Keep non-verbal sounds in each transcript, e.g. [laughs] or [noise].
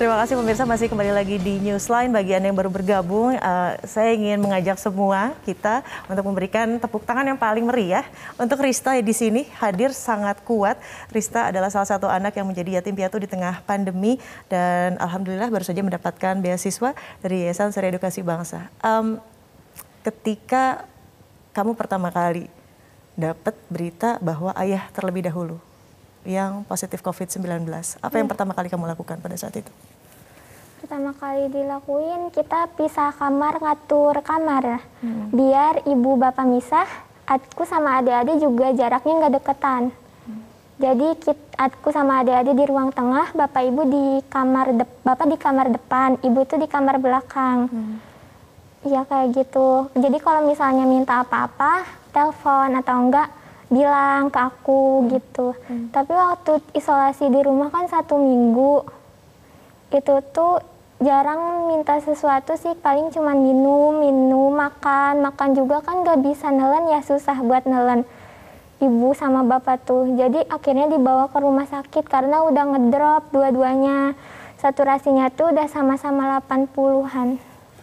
Terima kasih pemirsa masih kembali lagi di Newsline bagian yang baru bergabung. Uh, saya ingin mengajak semua kita untuk memberikan tepuk tangan yang paling meriah untuk Rista di sini hadir sangat kuat. Rista adalah salah satu anak yang menjadi yatim piatu di tengah pandemi dan alhamdulillah baru saja mendapatkan beasiswa dari Yayasan Seri Edukasi Bangsa. Um, ketika kamu pertama kali dapat berita bahwa ayah terlebih dahulu yang positif COVID-19, apa yang hmm. pertama kali kamu lakukan pada saat itu? pertama kali dilakuin kita pisah kamar ngatur kamar hmm. biar ibu bapak misah aku sama adik-adik juga jaraknya nggak deketan hmm. jadi kita, aku sama adik-adik di ruang tengah bapak ibu di kamar de, bapak di kamar depan ibu itu di kamar belakang hmm. ya kayak gitu jadi kalau misalnya minta apa-apa telepon atau enggak bilang ke aku hmm. gitu hmm. tapi waktu isolasi di rumah kan satu minggu itu tuh jarang minta sesuatu sih paling cuma minum minum makan makan juga kan gak bisa nelen ya susah buat nelen ibu sama bapak tuh jadi akhirnya dibawa ke rumah sakit karena udah ngedrop dua-duanya saturasinya tuh udah sama-sama 80-an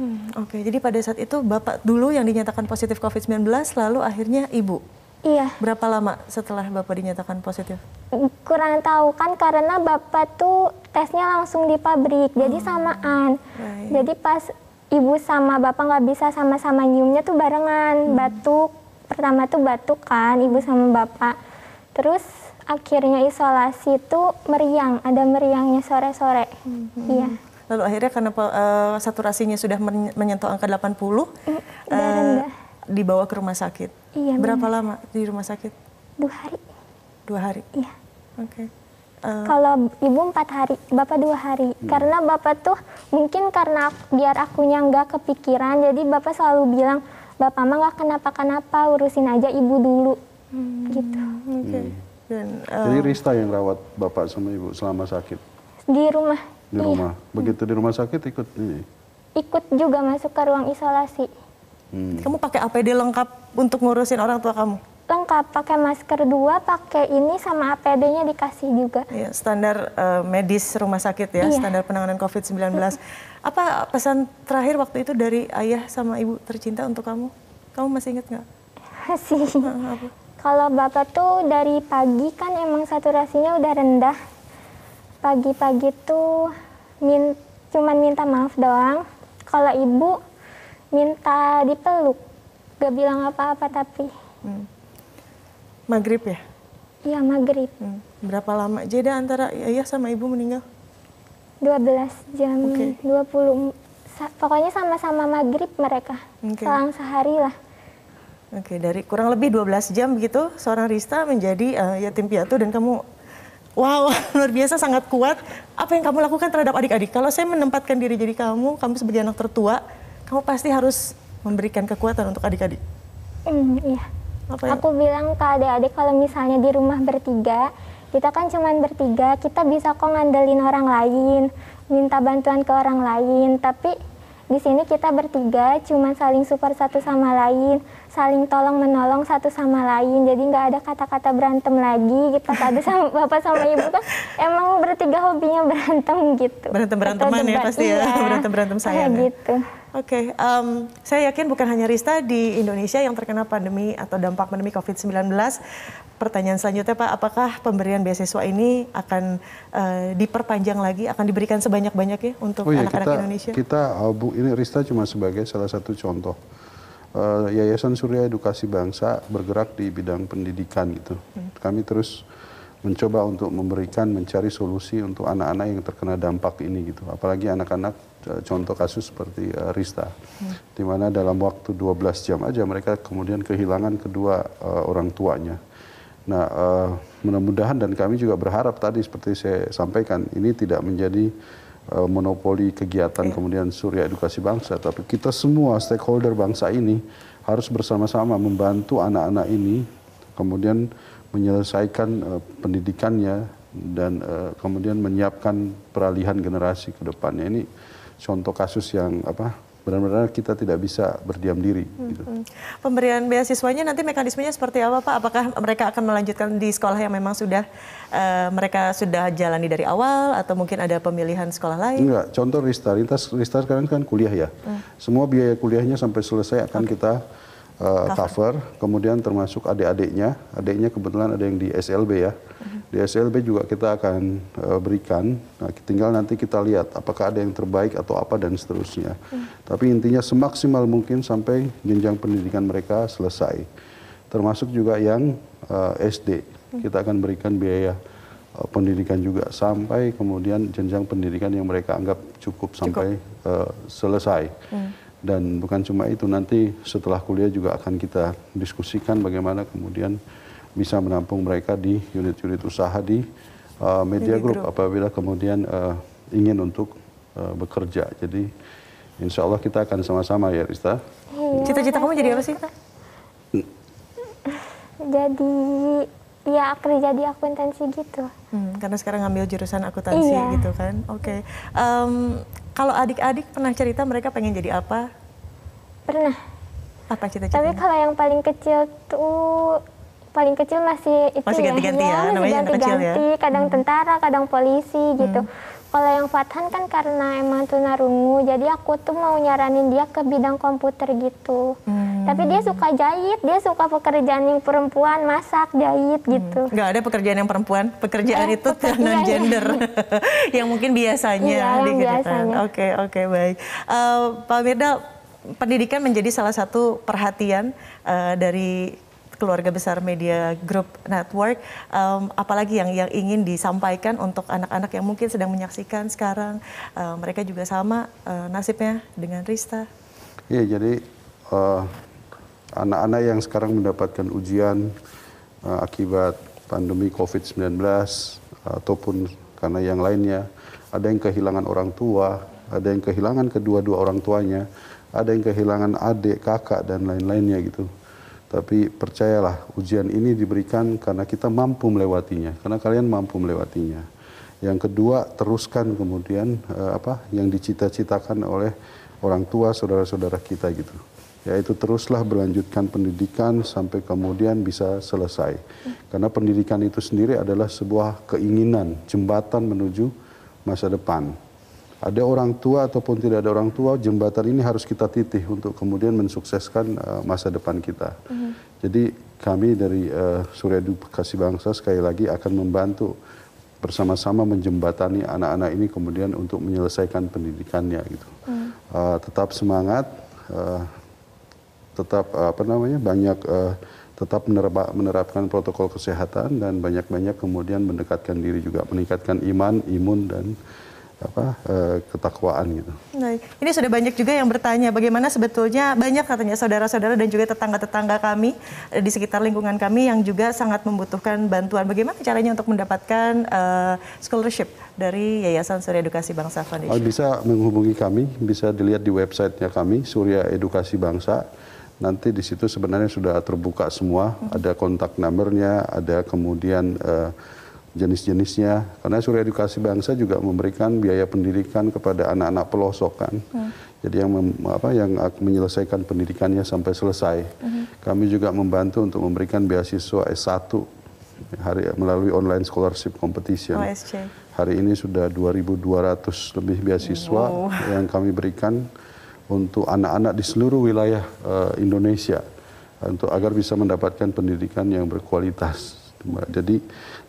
hmm, oke okay. jadi pada saat itu bapak dulu yang dinyatakan positif covid-19 lalu akhirnya ibu Iya. Berapa lama setelah Bapak dinyatakan positif? Kurang tahu kan karena Bapak tuh tesnya langsung di pabrik, oh. jadi hmm. samaan. Baik. Jadi pas ibu sama Bapak nggak bisa sama-sama nyiumnya tuh barengan, hmm. batuk. Pertama tuh batuk kan ibu sama Bapak. Terus akhirnya isolasi tuh meriang, ada meriangnya sore-sore. Hmm. Iya. Lalu akhirnya karena uh, saturasinya sudah menyentuh angka 80, hmm, dibawa ke rumah sakit. Iya. Berapa benar. lama di rumah sakit? Dua hari. Dua hari. Iya. Oke. Okay. Uh, eh, Kalau ibu empat hari, bapak dua hari. Hmm. Karena bapak tuh mungkin karena biar akunya nggak kepikiran, jadi bapak selalu bilang bapak mah nggak kenapa-kenapa, urusin aja ibu dulu, hmm. gitu. Oke. Okay. Hmm. Eh, jadi Rista yang rawat bapak sama ibu selama sakit? Di rumah. Di iya. rumah. Hmm. Begitu di rumah sakit ikut ini? Ikut juga masuk ke ruang isolasi. Hmm. Kamu pakai APD lengkap untuk ngurusin orang tua kamu? Lengkap, pakai masker dua, pakai ini sama APD-nya dikasih juga. Ya, standar uh, medis rumah sakit ya, iya. standar penanganan COVID-19. Apa pesan terakhir waktu itu dari ayah sama ibu tercinta untuk kamu? Kamu masih ingat nggak? Masih. [laughs] Kalau bapak tuh dari pagi kan emang saturasinya udah rendah. Pagi-pagi tuh min cuman minta maaf doang. Kalau ibu minta dipeluk gak bilang apa-apa tapi hmm. maghrib ya iya maghrib hmm. berapa lama jeda antara ayah sama ibu meninggal 12 jam okay. 20 pokoknya sama-sama maghrib mereka okay. selang sehari lah Oke, okay, dari kurang lebih 12 jam gitu seorang Rista menjadi uh, yatim piatu dan kamu wow, [laughs] luar biasa sangat kuat. Apa yang kamu lakukan terhadap adik-adik? Kalau saya menempatkan diri jadi kamu, kamu sebagai anak tertua, kamu pasti harus memberikan kekuatan untuk adik-adik. Mm, iya. Apa ya? Aku bilang ke adik-adik kalau misalnya di rumah bertiga, kita kan cuma bertiga, kita bisa kok ngandelin orang lain, minta bantuan ke orang lain, tapi di sini kita bertiga cuma saling support satu sama lain, saling tolong menolong satu sama lain. Jadi nggak ada kata-kata berantem lagi. Gitu. Kita tadi sama [laughs] bapak sama ibu kan emang bertiga hobinya berantem gitu. Berantem beranteman ya pasti ya. Berantem berantem saya. Ya, gitu. Oke, okay, um, saya yakin bukan hanya Rista di Indonesia yang terkena pandemi atau dampak pandemi COVID-19. Pertanyaan selanjutnya Pak, apakah pemberian beasiswa ini akan uh, diperpanjang lagi, akan diberikan sebanyak-banyaknya untuk oh anak iya, anak-anak iya, Indonesia? Kita, uh, Bu, ini Rista cuma sebagai salah satu contoh. Uh, Yayasan Surya Edukasi Bangsa bergerak di bidang pendidikan gitu. Hmm. Kami terus mencoba untuk memberikan mencari solusi untuk anak-anak yang terkena dampak ini gitu apalagi anak-anak e, contoh kasus seperti uh, Rista hmm. di mana dalam waktu 12 jam aja mereka kemudian kehilangan kedua uh, orang tuanya nah uh, mudah-mudahan dan kami juga berharap tadi seperti saya sampaikan ini tidak menjadi uh, monopoli kegiatan hmm. kemudian surya edukasi bangsa tapi kita semua stakeholder bangsa ini harus bersama-sama membantu anak-anak ini kemudian menyelesaikan uh, pendidikannya dan uh, kemudian menyiapkan peralihan generasi ke depannya. Ini contoh kasus yang apa benar-benar kita tidak bisa berdiam diri. Hmm, gitu. Hmm. Pemberian beasiswanya nanti mekanismenya seperti apa Pak? Apakah mereka akan melanjutkan di sekolah yang memang sudah uh, mereka sudah jalani dari awal atau mungkin ada pemilihan sekolah lain? Enggak, contoh Rista. Rista, Rista sekarang kan kuliah ya. Hmm. Semua biaya kuliahnya sampai selesai akan okay. kita uh, cover. kemudian termasuk adik-adiknya. Adiknya kebetulan ada yang di SLB ya. Di SLB juga kita akan uh, berikan. Nah, tinggal nanti kita lihat apakah ada yang terbaik atau apa dan seterusnya. -huh. Tapi intinya semaksimal mungkin sampai jenjang pendidikan mereka selesai. Termasuk juga yang uh, eh, SD. -huh. Kita akan berikan biaya pendidikan juga sampai kemudian jenjang pendidikan yang mereka anggap cukup, cukup. sampai uh, selesai. Hmm. Dan bukan cuma itu, nanti setelah kuliah juga akan kita diskusikan bagaimana kemudian bisa menampung mereka di unit-unit usaha di uh, media group apabila kemudian uh, ingin untuk uh, bekerja. Jadi insya Allah kita akan sama-sama ya Rista. Iya. Cita-cita kamu jadi apa sih? Jadi ya kerja di akuntansi gitu. Hmm, karena sekarang ngambil jurusan akuntansi iya. gitu kan. Oke. Okay. Um, kalau adik-adik pernah cerita mereka pengen jadi apa? Pernah. Apa cita-cita? Tapi kalau yang paling kecil tuh paling kecil masih itu masih ya. ganti-ganti ya, ya, ya ganti-ganti, -ganti, ya. Kadang hmm. tentara, kadang polisi gitu. Hmm. Kalau yang Fathan kan karena emang tunarungu, jadi aku tuh mau nyaranin dia ke bidang komputer gitu. Hmm. Tapi dia suka jahit, dia suka pekerjaan yang perempuan, masak, jahit hmm. gitu. Hmm. Gak ada pekerjaan yang perempuan, pekerjaan eh, itu [laughs] pekerjaan non gender, [laughs] yang mungkin biasanya. Iya, yang biasanya. Oke, oke, baik. Uh, Pak Mirda, pendidikan menjadi salah satu perhatian uh, dari keluarga besar Media Group Network. Um, apalagi yang yang ingin disampaikan untuk anak-anak yang mungkin sedang menyaksikan sekarang, uh, mereka juga sama uh, nasibnya dengan Rista. Iya, jadi anak eh, anak-anak yang sekarang mendapatkan ujian uh, akibat pandemi COVID-19 ataupun karena yang lainnya, ada yang kehilangan orang tua, ada yang kehilangan kedua-dua orang tuanya, ada yang kehilangan adik, kakak dan lain-lainnya gitu. Tapi percayalah, ujian ini diberikan karena kita mampu melewatinya, karena kalian mampu melewatinya. Yang kedua, teruskan kemudian uh, apa yang dicita-citakan oleh orang tua, saudara-saudara kita gitu. Yaitu teruslah berlanjutkan pendidikan sampai kemudian bisa selesai. Karena pendidikan itu sendiri adalah sebuah keinginan, jembatan menuju masa depan ada orang tua ataupun tidak ada orang tua, jembatan ini harus kita titih untuk kemudian mensukseskan uh, masa depan kita. Mm -hmm. Jadi kami dari uh, Surya Edukasi Bangsa sekali lagi akan membantu bersama-sama menjembatani anak-anak ini kemudian untuk menyelesaikan pendidikannya gitu. Mm. Uh, tetap semangat, uh, tetap uh, apa namanya banyak uh, tetap menerba, menerapkan protokol kesehatan dan banyak-banyak kemudian mendekatkan diri juga meningkatkan iman, imun dan apa e, ketakwaan gitu. Nah Ini sudah banyak juga yang bertanya bagaimana sebetulnya banyak katanya saudara-saudara dan juga tetangga-tetangga kami eh, di sekitar lingkungan kami yang juga sangat membutuhkan bantuan. Bagaimana caranya untuk mendapatkan e, scholarship dari Yayasan Surya Edukasi Bangsa Foundation? Oh Bisa menghubungi kami, bisa dilihat di websitenya kami Surya Edukasi Bangsa. Nanti di situ sebenarnya sudah terbuka semua, hmm. ada kontak numbernya, ada kemudian e, jenis-jenisnya. Karena Surya Edukasi Bangsa juga memberikan biaya pendidikan kepada anak-anak pelosok kan. Hmm. Jadi yang apa yang menyelesaikan pendidikannya sampai selesai. Hmm. Kami juga membantu untuk memberikan beasiswa S1 hari melalui online scholarship competition. OSC. Oh, hari ini sudah 2200 lebih beasiswa wow. [laughs] yang kami berikan untuk anak-anak di seluruh wilayah uh, Indonesia untuk agar bisa mendapatkan pendidikan yang berkualitas Mbak. Jadi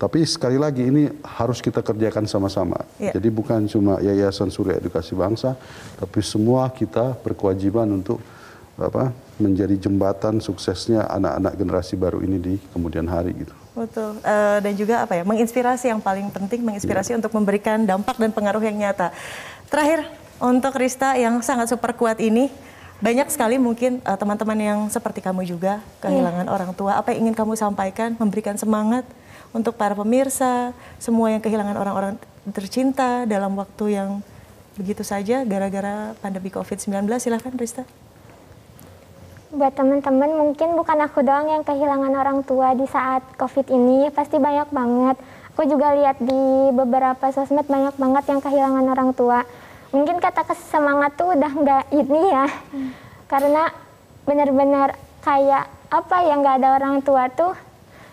tapi sekali lagi ini harus kita kerjakan sama-sama. Ya. Jadi bukan cuma Yayasan Surya Edukasi Bangsa, tapi semua kita berkewajiban untuk apa menjadi jembatan suksesnya anak-anak generasi baru ini di kemudian hari gitu. Betul. Uh, dan juga apa ya menginspirasi yang paling penting menginspirasi ya. untuk memberikan dampak dan pengaruh yang nyata. Terakhir untuk Rista yang sangat super kuat ini banyak sekali mungkin eh, teman-teman uh, yang seperti kamu juga kehilangan yeah. orang tua. Apa yang ingin kamu sampaikan? Memberikan semangat untuk para pemirsa, semua yang kehilangan orang-orang tercinta dalam waktu yang begitu saja gara-gara pandemi COVID-19. Silahkan Rista. Buat teman-teman mungkin bukan aku doang yang kehilangan orang tua di saat COVID ini, pasti banyak banget. Aku juga lihat di beberapa sosmed banyak banget yang kehilangan orang tua mungkin kata kesemangat tuh udah nggak ini ya karena benar-benar kayak apa yang nggak ada orang tua tuh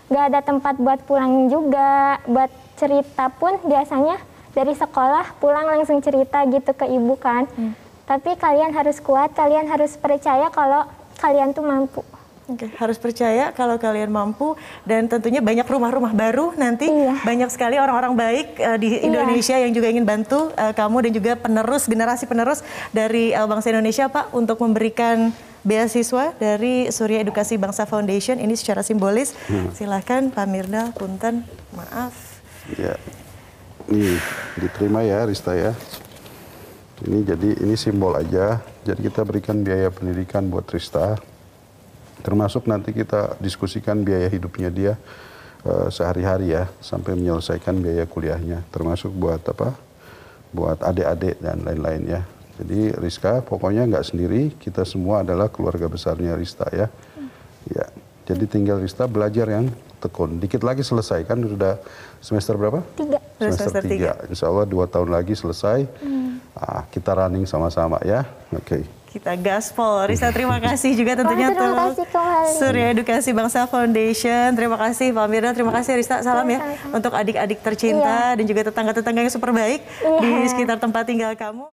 nggak ada tempat buat pulang juga buat cerita pun biasanya dari sekolah pulang langsung cerita gitu ke ibu kan hmm. tapi kalian harus kuat kalian harus percaya kalau kalian tuh mampu okay. harus percaya kalau kalian mampu dan tentunya banyak rumah-rumah baru nanti iya. banyak sekali orang-orang baik uh, di iya. Indonesia iya. yang juga ingin bantu uh, kamu dan juga penerus generasi penerus dari uh, bangsa Indonesia Pak untuk memberikan beasiswa dari Surya Edukasi Bangsa Foundation ini secara simbolis. Hmm. Silahkan Pak Mirna, punten, maaf. Ya. Ini diterima ya Rista ya. Ini jadi ini simbol aja. Jadi kita berikan biaya pendidikan buat Rista termasuk nanti kita diskusikan biaya hidupnya dia uh, sehari-hari ya sampai menyelesaikan biaya kuliahnya termasuk buat apa buat adik-adik dan lain-lain ya jadi Rizka pokoknya nggak sendiri kita semua adalah keluarga besarnya Rista ya ya jadi tinggal Rista belajar yang tekun dikit lagi selesai kan sudah semester berapa tiga semester, semester tiga. tiga insya Allah dua tahun lagi selesai hmm. ah, kita running sama-sama ya oke okay kita gaspol. Risa terima [laughs] kasih juga tentunya tuh Surya Edukasi Bangsa Foundation. Terima kasih Pak Mirna, terima kasih Risa. Iya, Salam ya untuk adik-adik tercinta iya. dan juga tetangga-tetangga yang super baik iya. di sekitar tempat tinggal kamu.